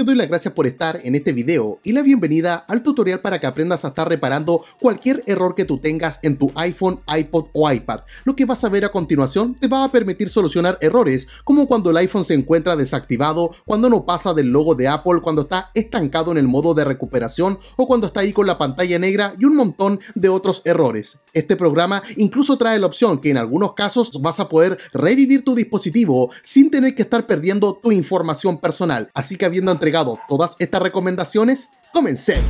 te doy las gracias por estar en este video y la bienvenida al tutorial para que aprendas a estar reparando cualquier error que tú tengas en tu iPhone, iPod o iPad. Lo que vas a ver a continuación te va a permitir solucionar errores como cuando el iPhone se encuentra desactivado, cuando no pasa del logo de Apple, cuando está estancado en el modo de recuperación o cuando está ahí con la pantalla negra y un montón de otros errores. Este programa incluso trae la opción que en algunos casos vas a poder revivir tu dispositivo sin tener que estar perdiendo tu información personal. Así que habiendo entre todas estas recomendaciones, comencemos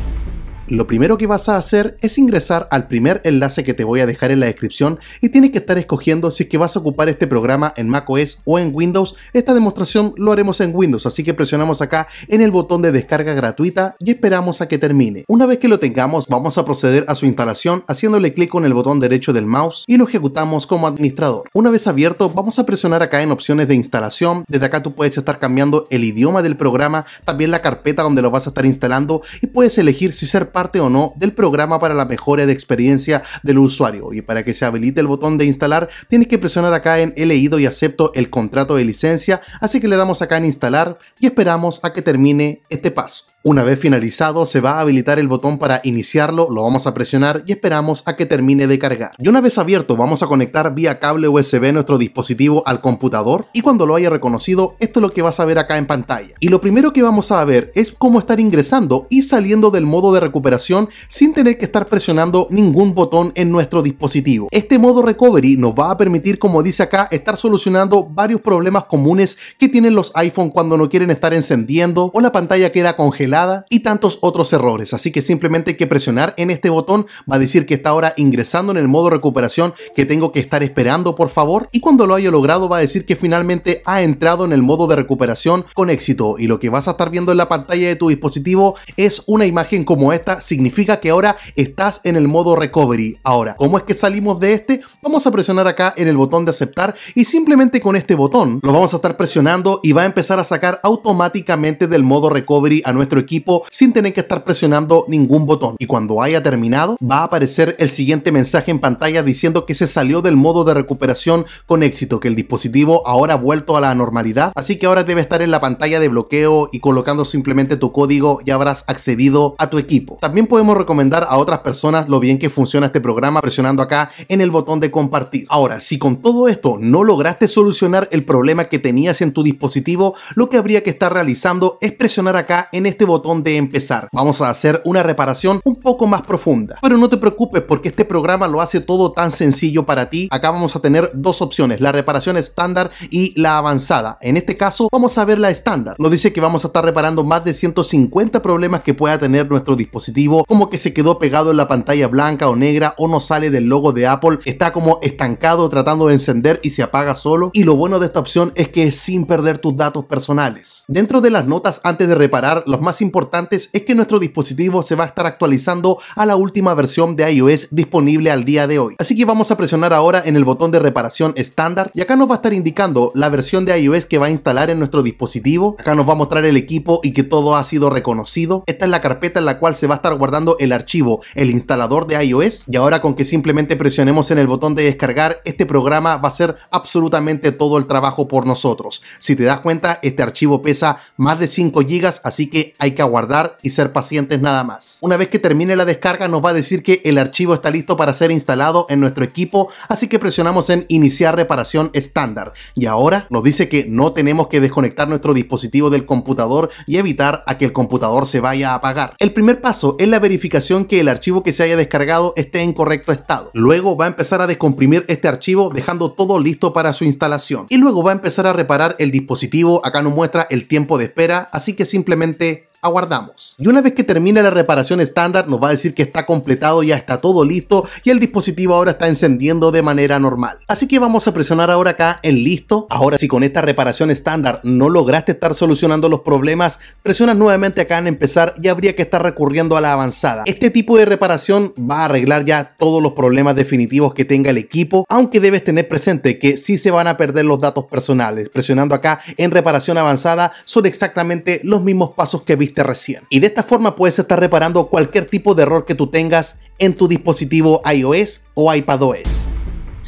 lo primero que vas a hacer es ingresar al primer enlace que te voy a dejar en la descripción y tienes que estar escogiendo si es que vas a ocupar este programa en macOS o en Windows. Esta demostración lo haremos en Windows, así que presionamos acá en el botón de descarga gratuita y esperamos a que termine. Una vez que lo tengamos, vamos a proceder a su instalación haciéndole clic con el botón derecho del mouse y lo ejecutamos como administrador. Una vez abierto, vamos a presionar acá en opciones de instalación. Desde acá tú puedes estar cambiando el idioma del programa, también la carpeta donde lo vas a estar instalando y puedes elegir si ser parte parte o no del programa para la mejora de experiencia del usuario y para que se habilite el botón de instalar tienes que presionar acá en he leído y acepto el contrato de licencia así que le damos acá en instalar y esperamos a que termine este paso. Una vez finalizado, se va a habilitar el botón para iniciarlo, lo vamos a presionar y esperamos a que termine de cargar. Y una vez abierto, vamos a conectar vía cable USB nuestro dispositivo al computador y cuando lo haya reconocido, esto es lo que vas a ver acá en pantalla. Y lo primero que vamos a ver es cómo estar ingresando y saliendo del modo de recuperación sin tener que estar presionando ningún botón en nuestro dispositivo. Este modo recovery nos va a permitir, como dice acá, estar solucionando varios problemas comunes que tienen los iPhone cuando no quieren estar encendiendo o la pantalla queda congelada y tantos otros errores. Así que simplemente hay que presionar en este botón, va a decir que está ahora ingresando en el modo recuperación que tengo que estar esperando por favor y cuando lo haya logrado va a decir que finalmente ha entrado en el modo de recuperación con éxito y lo que vas a estar viendo en la pantalla de tu dispositivo es una imagen como esta, significa que ahora estás en el modo recovery. Ahora, ¿cómo es que salimos de este? Vamos a presionar acá en el botón de aceptar y simplemente con este botón lo vamos a estar presionando y va a empezar a sacar automáticamente del modo recovery a nuestro equipo sin tener que estar presionando ningún botón. Y cuando haya terminado, va a aparecer el siguiente mensaje en pantalla diciendo que se salió del modo de recuperación con éxito, que el dispositivo ahora ha vuelto a la normalidad, así que ahora debe estar en la pantalla de bloqueo y colocando simplemente tu código ya habrás accedido a tu equipo. También podemos recomendar a otras personas lo bien que funciona este programa presionando acá en el botón de compartir. Ahora, si con todo esto no lograste solucionar el problema que tenías en tu dispositivo, lo que habría que estar realizando es presionar acá en este botón de empezar. Vamos a hacer una reparación un poco más profunda. Pero no te preocupes porque este programa lo hace todo tan sencillo para ti. Acá vamos a tener dos opciones, la reparación estándar y la avanzada. En este caso vamos a ver la estándar. Nos dice que vamos a estar reparando más de 150 problemas que pueda tener nuestro dispositivo, como que se quedó pegado en la pantalla blanca o negra o no sale del logo de Apple, está como estancado tratando de encender y se apaga solo. Y lo bueno de esta opción es que es sin perder tus datos personales. Dentro de las notas antes de reparar, los más importantes es que nuestro dispositivo se va a estar actualizando a la última versión de iOS disponible al día de hoy. Así que vamos a presionar ahora en el botón de reparación estándar y acá nos va a estar indicando la versión de iOS que va a instalar en nuestro dispositivo. Acá nos va a mostrar el equipo y que todo ha sido reconocido. Esta es la carpeta en la cual se va a estar guardando el archivo, el instalador de iOS. Y ahora con que simplemente presionemos en el botón de descargar, este programa va a hacer absolutamente todo el trabajo por nosotros. Si te das cuenta, este archivo pesa más de 5 GB, así que hay que aguardar y ser pacientes nada más. Una vez que termine la descarga nos va a decir que el archivo está listo para ser instalado en nuestro equipo, así que presionamos en iniciar reparación estándar y ahora nos dice que no tenemos que desconectar nuestro dispositivo del computador y evitar a que el computador se vaya a apagar. El primer paso es la verificación que el archivo que se haya descargado esté en correcto estado. Luego va a empezar a descomprimir este archivo dejando todo listo para su instalación y luego va a empezar a reparar el dispositivo. Acá nos muestra el tiempo de espera, así que simplemente aguardamos. Y una vez que termine la reparación estándar nos va a decir que está completado, ya está todo listo y el dispositivo ahora está encendiendo de manera normal. Así que vamos a presionar ahora acá en listo. Ahora si con esta reparación estándar no lograste estar solucionando los problemas, presionas nuevamente acá en empezar y habría que estar recurriendo a la avanzada. Este tipo de reparación va a arreglar ya todos los problemas definitivos que tenga el equipo, aunque debes tener presente que sí se van a perder los datos personales. Presionando acá en reparación avanzada son exactamente los mismos pasos que viste recién. Y de esta forma puedes estar reparando cualquier tipo de error que tú tengas en tu dispositivo iOS o iPadOS.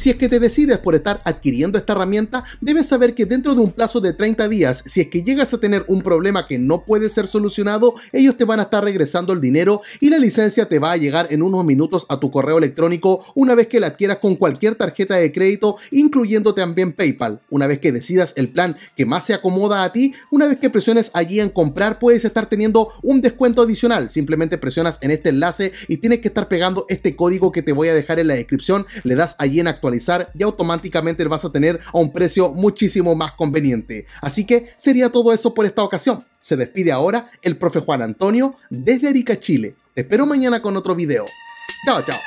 Si es que te decides por estar adquiriendo esta herramienta, debes saber que dentro de un plazo de 30 días, si es que llegas a tener un problema que no puede ser solucionado, ellos te van a estar regresando el dinero y la licencia te va a llegar en unos minutos a tu correo electrónico una vez que la adquieras con cualquier tarjeta de crédito, incluyendo también PayPal. Una vez que decidas el plan que más se acomoda a ti, una vez que presiones allí en comprar, puedes estar teniendo un descuento adicional. Simplemente presionas en este enlace y tienes que estar pegando este código que te voy a dejar en la descripción, le das allí en actualizar y automáticamente vas a tener a un precio muchísimo más conveniente. Así que sería todo eso por esta ocasión. Se despide ahora el profe Juan Antonio desde Arica, Chile. Te espero mañana con otro video. Chao, chao.